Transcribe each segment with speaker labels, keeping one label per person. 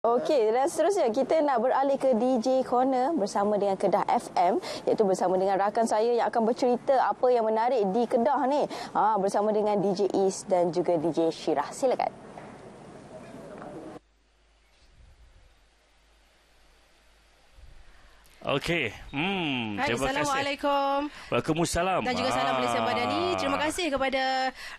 Speaker 1: Okey, dan seterusnya kita nak beralih ke DJ Corner bersama dengan Kedah FM iaitu bersama dengan rakan saya yang akan bercerita apa yang menarik di Kedah ni ha, bersama dengan DJ East dan juga DJ Syirah. Silakan.
Speaker 2: Okey. Hmm. Hai, terima Assalamualaikum. Waalaikumsalam. Dan juga salam Malaysia pada ni. Ah. Terima kasih
Speaker 1: kepada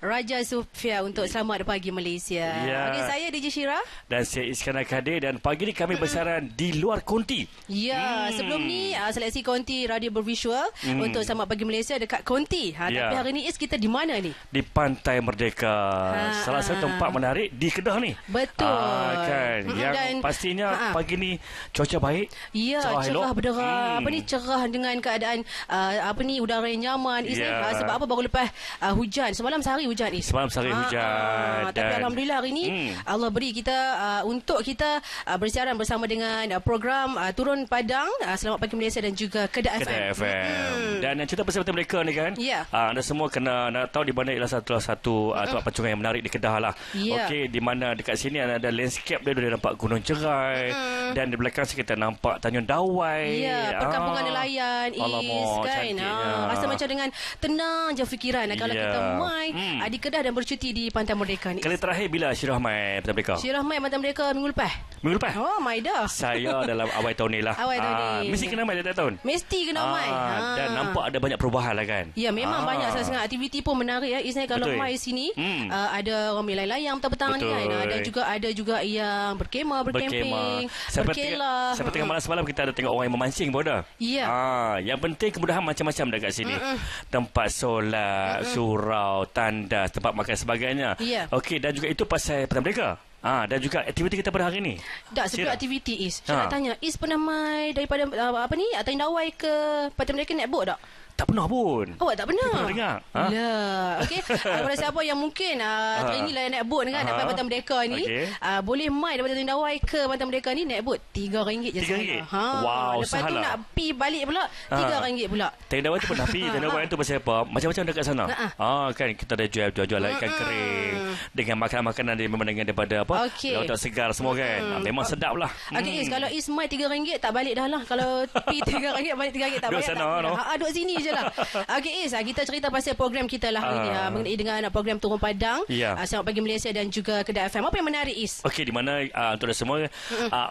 Speaker 1: Raja Sufia untuk selamat pagi Malaysia. Ya. Okey, saya DJ Shira.
Speaker 2: Dan saya Iskandar Kadir. Dan pagi ni kami bersaran di luar konti.
Speaker 1: Ya, hmm. sebelum ni ah, seleksi konti Radio Bervisual hmm. untuk selamat pagi Malaysia dekat konti. Ha, ya. Tapi hari ni Is, kita di mana ni?
Speaker 2: Di Pantai Merdeka. Ha, Salah satu ha. tempat menarik di Kedah ni.
Speaker 1: Betul. Ha, kan. Hmm, Yang dan,
Speaker 2: pastinya ha. pagi ni cuaca baik. Ya, cuaca berdua cerah hmm. apa ni
Speaker 1: cerah dengan keadaan uh, apa ni udara yang nyaman Isnin ya. uh, sebab apa baru lepas uh, hujan semalam sehari hujan
Speaker 2: Isnin semalam sehari ah, hujan uh, dan... tapi alhamdulillah hari ni hmm.
Speaker 1: Allah beri kita uh, untuk kita uh, bersiaran bersama dengan uh, program uh, turun padang uh, selamat pagi Malaysia dan juga kedai FM, Kedah
Speaker 2: FM. Hmm. dan yang cerita pasal mereka ni kan yeah. uh, anda semua kena nak tahu di mana ialah satu satu uh, tempat pancungan yang menarik di Kedah lah yeah. okey di mana dekat sini ada landscape dia boleh nampak gunung cerai mm. dan di belakang sini kita nampak tanjung dawai Ya, ya, perkampungan
Speaker 1: nelayan kan, ah. is Alamak, kan. Ah, rasa macam dengan tenang je fikiran yeah. kalau ya. kita mai hmm. Ah, di Kedah dan bercuti di Pantai Merdeka ni. Kali
Speaker 2: terakhir bila Syirah mai Pantai Merdeka? Syirah
Speaker 1: mai Pantai Merdeka minggu lepas. Minggu lepas? Oh, mai dah.
Speaker 2: Saya dalam awal tahun ni lah. Awal tahun ah, ni. Mesti kena mai dah tahun.
Speaker 1: Mesti kena ah, mai. Ah. Dan nampak
Speaker 2: ada banyak perubahan lah kan. Ya, memang ah. banyak sangat
Speaker 1: Aktiviti pun menarik. Eh. Ya. Isnai kalau mai sini, hmm. uh, ada orang melayang layang petang-petang ni kan. Ada juga ada juga yang berkemah, berkemping, berkema. Seperti malam
Speaker 2: semalam kita ada tengok orang yang memancing pancing pun ada. Ya. Ah, yang penting kemudahan macam-macam dekat sini. Mm-mm. Tempat solat, Mm-mm. surau, tanda, tempat makan sebagainya. Ya. Okey, dan juga itu pasal Pertama Merdeka. Ah, dan juga aktiviti kita pada hari ini. Tak, sebab aktiviti
Speaker 1: is. Saya ha. nak tanya, is pernah mai daripada apa ni? Atau Indawai ke Pertama Merdeka naik bot tak? tak pernah pun. Awak oh, tak pernah? Tak pernah ha? Ya. Okey. Uh, ah, pada siapa yang mungkin uh, ini lah naik boat kan dapat Pantai Merdeka ni. Okay. Uh, boleh mai daripada Tindawai ke Pantai Merdeka ni naik boat RM3 je rm Ha. Wow, Lepas sahala. tu nak pi balik pula RM3 ha. pula.
Speaker 2: Tindawai tu pun nak pi Tindawai tu pasal apa? Macam-macam dekat sana. Ah uh kan kita ada jual-jual ikan uh-huh. kering dengan makanan-makanan dia memang dengan daripada apa? Okay. Lautan segar semua kan. Hmm. Memang sedap lah. Okey, hmm. kalau
Speaker 1: is mai RM3 tak balik dah lah. Kalau pi RM3 balik RM3 tak balik. Sana, tak duduk sini je lah Okay Is ah, Kita cerita pasal program kita lah uh, ini, ah, ah. Mengenai dengan program Turun Padang yeah. Ya. Selamat pagi Malaysia Dan juga Kedai FM Apa yang menarik Is?
Speaker 2: Okey, di mana uh, Untuk semua uh,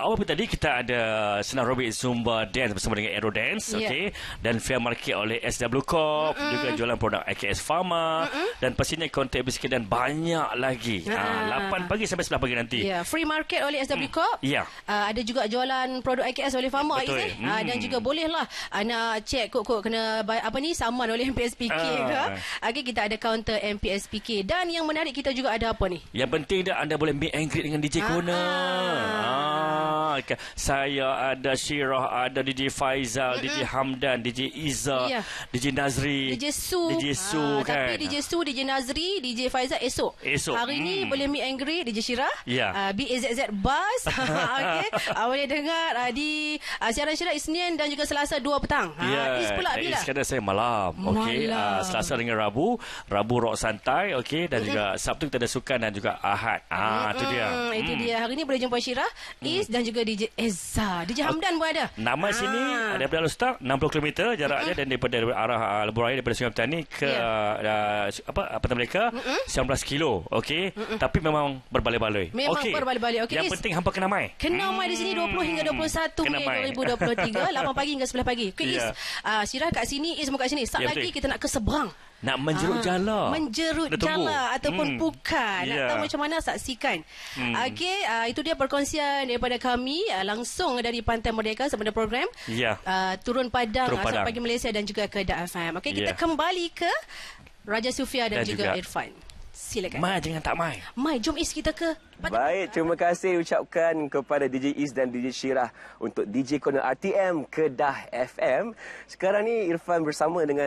Speaker 2: Awal tadi Kita ada Senar Robi Zumba Dance Bersama dengan Aero Dance yeah. Okay Dan Fair Market oleh SW Corp Mm-mm. Juga jualan produk IKS Pharma Mm-mm. Dan pastinya Kontak BSK Dan banyak lagi uh, uh, 8 pagi sampai 11 pagi nanti
Speaker 1: yeah. Free Market oleh SW mm. Corp yeah. Ya. uh, Ada juga jualan Produk IKS oleh Pharma Betul eh? mm. uh, Dan juga bolehlah uh, cek check kod Kena buy apa ni saman oleh MPSPK uh. ke ah, okey kita ada counter MPSPK dan yang menarik kita juga ada apa ni
Speaker 2: yang penting dah anda boleh meet and dengan DJ Kona ah uh dikenalkan saya ada Syirah ada DJ Faizal mm-hmm. DJ Hamdan DJ Iza yeah. Ya. DJ Nazri DJ Su DJ Su ha, kan tapi DJ
Speaker 1: Su DJ Nazri DJ Faizal esok, esok. hari mm. ni hmm. boleh meet angry, greet DJ Syirah yeah. Ya. uh, BAZZ Bus okay. uh, boleh dengar uh, di uh, siaran Syirah Isnin dan juga Selasa dua petang ha, yeah. Ya, Is pula bila eh, sekarang
Speaker 2: saya malam, malam. Okay. Uh, Selasa dengan Rabu Rabu Rock Santai okay. dan juga Sabtu kita ada Sukan dan juga Ahad ah, mm. itu dia mm. itu hmm. dia
Speaker 1: hari ini boleh jumpa Syirah hmm. Is dan juga DJ Ezra. DJ ah, Hamdan pun ada.
Speaker 2: Nama ah. sini daripada Alustar 60 km jaraknya mm-hmm. dan daripada, daripada arah uh, Lebuh Raya daripada Sungai Petani ke yeah. Ya. uh, ah, apa apa nama mereka? Mm-hmm. 19 kilo. Okey. Mm-hmm. Tapi memang berbalik-balik. Memang okay. berbalik-balik. Okey. Yang is. penting hampa kena mai. Kena mai di sini 20 hingga 21 Mei 2023, 8 pagi
Speaker 1: hingga 11 pagi. Okey. Yeah. Ya. Uh, Sirah kat sini, Is eh, muka sini. Sat yeah, ya, lagi betul. kita nak ke seberang.
Speaker 2: Nak menjerut ah, jala. Menjerut jala ataupun hmm. pukat. Nak yeah. tahu macam
Speaker 1: mana saksikan.
Speaker 2: Hmm. Okey,
Speaker 1: uh, itu dia perkongsian daripada kami uh, langsung dari Pantai Merdeka sebenarnya program. Yeah. Ya. Uh, Turun Padang, Turun ah, Padang. Pagi Malaysia dan juga ke Da'afam. Okey, kita yeah. kembali ke Raja Sufia dan, dan juga, juga Irfan. Silakan. Mai jangan tak mai. Mai jom is kita ke.
Speaker 2: Pada Baik, pada. terima kasih ucapkan kepada DJ Is dan DJ Syirah untuk DJ Corner RTM Kedah FM. Sekarang ni Irfan bersama dengan